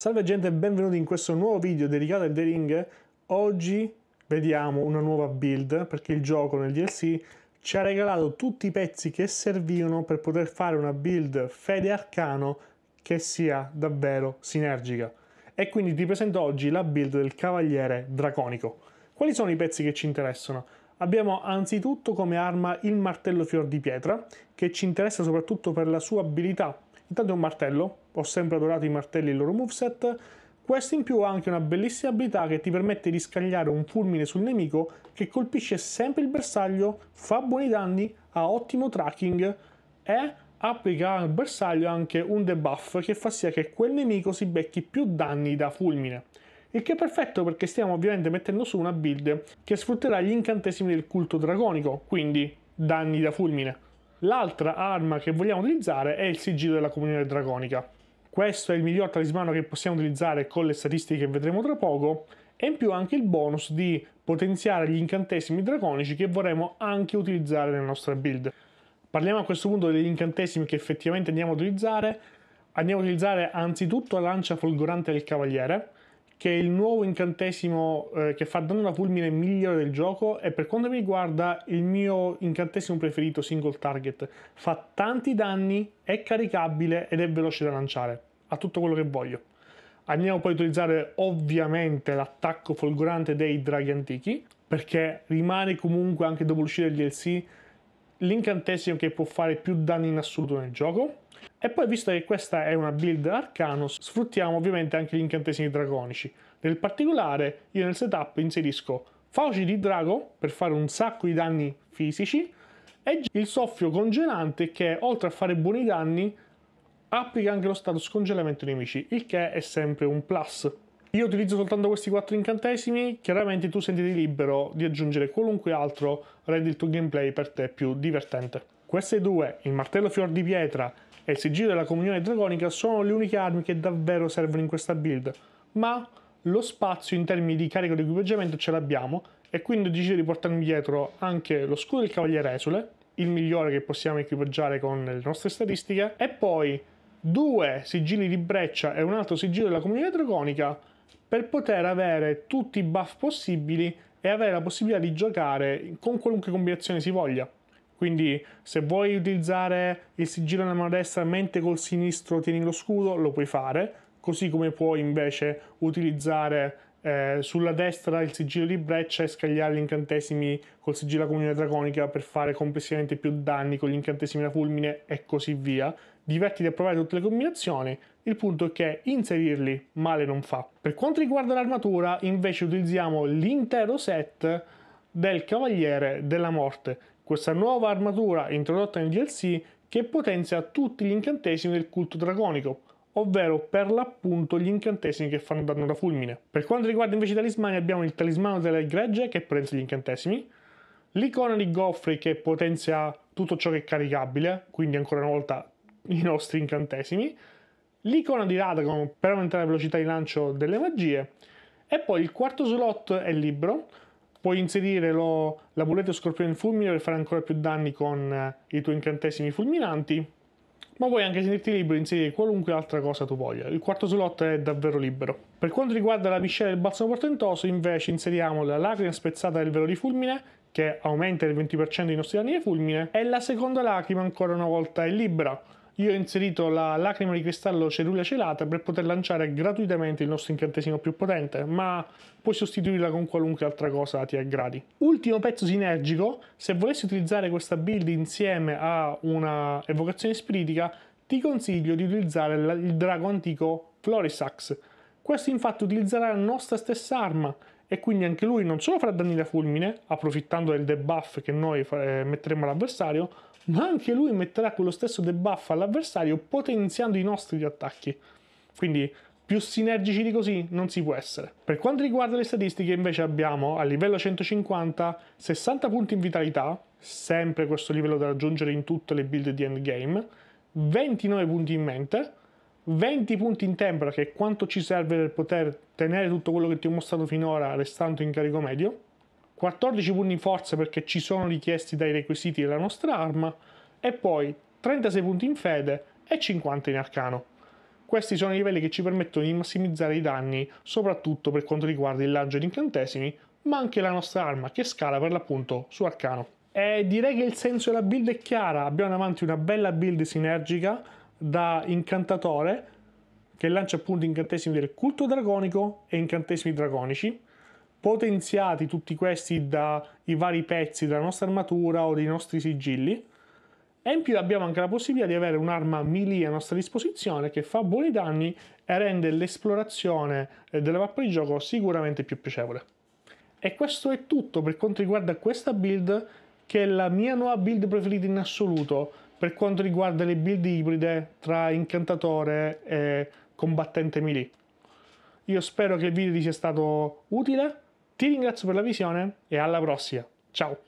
Salve gente e benvenuti in questo nuovo video dedicato al The Ring. Oggi vediamo una nuova build perché il gioco nel DLC ci ha regalato tutti i pezzi che servivano per poter fare una build fede arcano che sia davvero sinergica. E quindi ti presento oggi la build del Cavaliere Draconico. Quali sono i pezzi che ci interessano? Abbiamo anzitutto come arma il martello fior di pietra, che ci interessa soprattutto per la sua abilità Intanto è un martello, ho sempre adorato i martelli e il loro moveset. Questo in più ha anche una bellissima abilità che ti permette di scagliare un fulmine sul nemico che colpisce sempre il bersaglio, fa buoni danni, ha ottimo tracking e applica al bersaglio anche un debuff che fa sì che quel nemico si becchi più danni da fulmine. Il che è perfetto perché stiamo ovviamente mettendo su una build che sfrutterà gli incantesimi del culto dragonico, quindi danni da fulmine. L'altra arma che vogliamo utilizzare è il sigillo della comunione dragonica. Questo è il miglior talismano che possiamo utilizzare con le statistiche che vedremo tra poco e in più anche il bonus di potenziare gli incantesimi dragonici che vorremmo anche utilizzare nella nostra build. Parliamo a questo punto degli incantesimi che effettivamente andiamo a utilizzare. Andiamo a utilizzare anzitutto la lancia folgorante del cavaliere, che è il nuovo incantesimo eh, che fa danno da fulmine migliore del gioco e per quanto mi riguarda il mio incantesimo preferito single target. Fa tanti danni, è caricabile ed è veloce da lanciare. Ha tutto quello che voglio. Andiamo poi a utilizzare ovviamente l'attacco folgorante dei draghi antichi, perché rimane comunque anche dopo l'uscita del DLC l'incantesimo che può fare più danni in assoluto nel gioco. E poi, visto che questa è una build Arcanos, sfruttiamo ovviamente anche gli incantesimi draconici. Nel particolare, io nel setup inserisco Fauci di Drago per fare un sacco di danni fisici e il soffio congelante che, oltre a fare buoni danni, applica anche lo status congelamento ai nemici, il che è sempre un plus. Io utilizzo soltanto questi quattro incantesimi, chiaramente tu sentiti libero di aggiungere qualunque altro rende il tuo gameplay per te più divertente. Queste due, il martello fior di pietra e il sigillo della comunione dragonica sono le uniche armi che davvero servono in questa build, ma lo spazio in termini di carico di equipaggiamento ce l'abbiamo e quindi ho deciso di portarmi dietro anche lo scudo del cavaliere esule, il migliore che possiamo equipaggiare con le nostre statistiche, e poi due sigilli di breccia e un altro sigillo della comunione dragonica per poter avere tutti i buff possibili e avere la possibilità di giocare con qualunque combinazione si voglia. Quindi se vuoi utilizzare il sigillo nella mano destra mentre col sinistro tieni lo scudo, lo puoi fare, così come puoi invece utilizzare eh, sulla destra il sigillo di breccia e scagliare gli incantesimi col sigillo della comunione draconica per fare complessivamente più danni con gli incantesimi da fulmine e così via. Divertiti a provare tutte le combinazioni, il punto è che inserirli male non fa. Per quanto riguarda l'armatura, invece utilizziamo l'intero set del Cavaliere della Morte, questa nuova armatura introdotta nel DLC che potenzia tutti gli incantesimi del culto dragonico, ovvero per l'appunto gli incantesimi che fanno danno da fulmine. Per quanto riguarda invece i talismani abbiamo il talismano delle gregge che potenzia gli incantesimi, l'icona di Goffrey che potenzia tutto ciò che è caricabile, quindi ancora una volta i nostri incantesimi, l'icona di Radagon per aumentare la velocità di lancio delle magie e poi il quarto slot è libero Puoi inserire lo, l'amuleto scorpione fulmine per fare ancora più danni con eh, i tuoi incantesimi fulminanti, ma puoi anche sentirti libero di inserire qualunque altra cosa tu voglia. Il quarto slot è davvero libero. Per quanto riguarda la piscina del balsamo portentoso, invece inseriamo la lacrima spezzata del velo di fulmine, che aumenta del 20% i nostri danni di fulmine, e la seconda lacrima ancora una volta è libera io ho inserito la lacrima di cristallo cerulea celata per poter lanciare gratuitamente il nostro incantesimo più potente, ma puoi sostituirla con qualunque altra cosa ti aggradi. Ultimo pezzo sinergico, se volessi utilizzare questa build insieme a una evocazione spiritica, ti consiglio di utilizzare il drago antico Florisax. Questo infatti utilizzerà la nostra stessa arma e quindi anche lui non solo farà danni da fulmine, approfittando del debuff che noi eh, metteremo all'avversario, ma anche lui metterà quello stesso debuff all'avversario potenziando i nostri attacchi. Quindi più sinergici di così non si può essere. Per quanto riguarda le statistiche invece abbiamo a livello 150 60 punti in vitalità, sempre questo livello da raggiungere in tutte le build di endgame, 29 punti in mente, 20 punti in tempra che è quanto ci serve per poter tenere tutto quello che ti ho mostrato finora restando in carico medio, 14 punti in forza perché ci sono richiesti dai requisiti della nostra arma e poi 36 punti in fede e 50 in arcano. Questi sono i livelli che ci permettono di massimizzare i danni, soprattutto per quanto riguarda il lancio di incantesimi, ma anche la nostra arma che scala per l'appunto su arcano. E direi che il senso della build è chiara, abbiamo davanti una bella build sinergica da incantatore che lancia appunto incantesimi del culto dragonico e incantesimi dragonici potenziati tutti questi dai vari pezzi della nostra armatura o dei nostri sigilli. E in più abbiamo anche la possibilità di avere un'arma melee a nostra disposizione che fa buoni danni e rende l'esplorazione eh, della mappa di gioco sicuramente più piacevole. E questo è tutto per quanto riguarda questa build, che è la mia nuova build preferita in assoluto per quanto riguarda le build ibride tra incantatore e combattente melee. Io spero che il video vi sia stato utile ti ringrazio per la visione e alla prossima. Ciao!